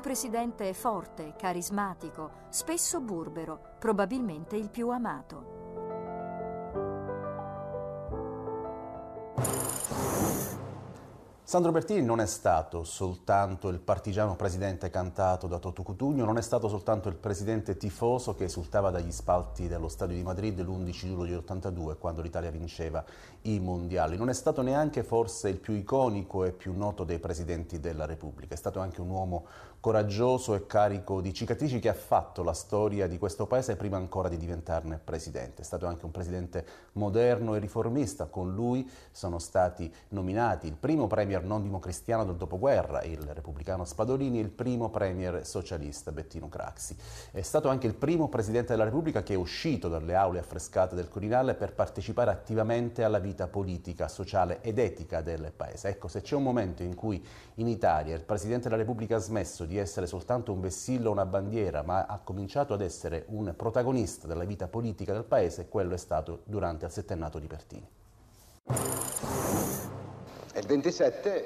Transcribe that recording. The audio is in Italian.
un presidente forte, carismatico, spesso burbero, probabilmente il più amato. Sandro Bertini non è stato soltanto il partigiano presidente cantato da Toto Cutugno, non è stato soltanto il presidente tifoso che esultava dagli spalti dello stadio di Madrid l'11 luglio del 82 quando l'Italia vinceva i mondiali, non è stato neanche forse il più iconico e più noto dei presidenti della Repubblica, è stato anche un uomo coraggioso e carico di cicatrici che ha fatto la storia di questo paese prima ancora di diventarne presidente, è stato anche un presidente moderno e riformista, con lui sono stati nominati il primo premier premier non democristiano del dopoguerra, il repubblicano Spadolini, e il primo premier socialista Bettino Craxi. È stato anche il primo presidente della Repubblica che è uscito dalle aule affrescate del Quirinale per partecipare attivamente alla vita politica, sociale ed etica del paese. Ecco, se c'è un momento in cui in Italia il presidente della Repubblica ha smesso di essere soltanto un vessillo o una bandiera, ma ha cominciato ad essere un protagonista della vita politica del paese, quello è stato durante il settennato di Pertini. 27